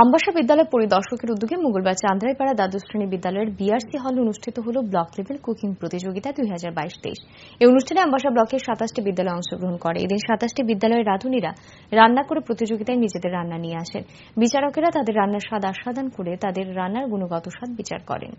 আমবাসা বিদ্যালয় পরিদর্শকের উদ্যোগে মঙ্গলবার চান্দ্রাইপাড়া দ্বাদশ শ্রেণী বিদ্যালয়ের বিআরসি হল অনুষ্ঠিত হল ব্লক লেভেল কুকিং প্রতিযোগিতা দুই হাজার বাইশ তেইশ এই অনুষ্ঠানে আমবাসা ব্লকের সাতাশটি বিদ্যালয় অংশগ্রহণ করে এদিন সাতাশটি বিদ্যালয়ের রাধুনীরা রান্না করে প্রতিযোগিতায় নিজেদের রান্না নিয়ে আসেন বিচারকেরা তাদের রান্নার স্বাদ আস্বাদন করে তাদের রান্নার গুণগত স্বাদ বিচার করেন